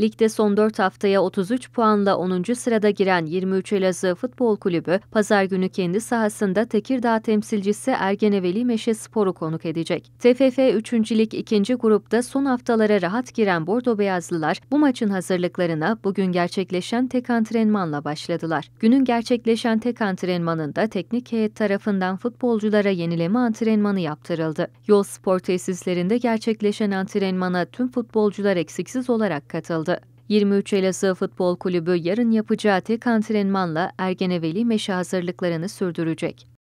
Ligde son 4 haftaya 33 puanla 10. sırada giren 23 Elazığ Futbol Kulübü, pazar günü kendi sahasında Tekirdağ temsilcisi Ergeneveli Meşe Spor'u konuk edecek. TFF 3. Lig 2. grupta son haftalara rahat giren Bordo Beyazlılar, bu maçın hazırlıklarına bugün gerçekleşen tek antrenmanla başladılar. Günün gerçekleşen tek antrenmanında teknik heyet tarafından futbolculara yenileme antrenmanı yaptırıldı. Yol spor tesislerinde gerçekleşen antrenmana tüm futbolcular eksiksiz olarak katıldı aldı. 23 Elazığ Futbol Kulübü yarın yapacağı tek antrenmanla Ergeneveli meşe hazırlıklarını sürdürecek.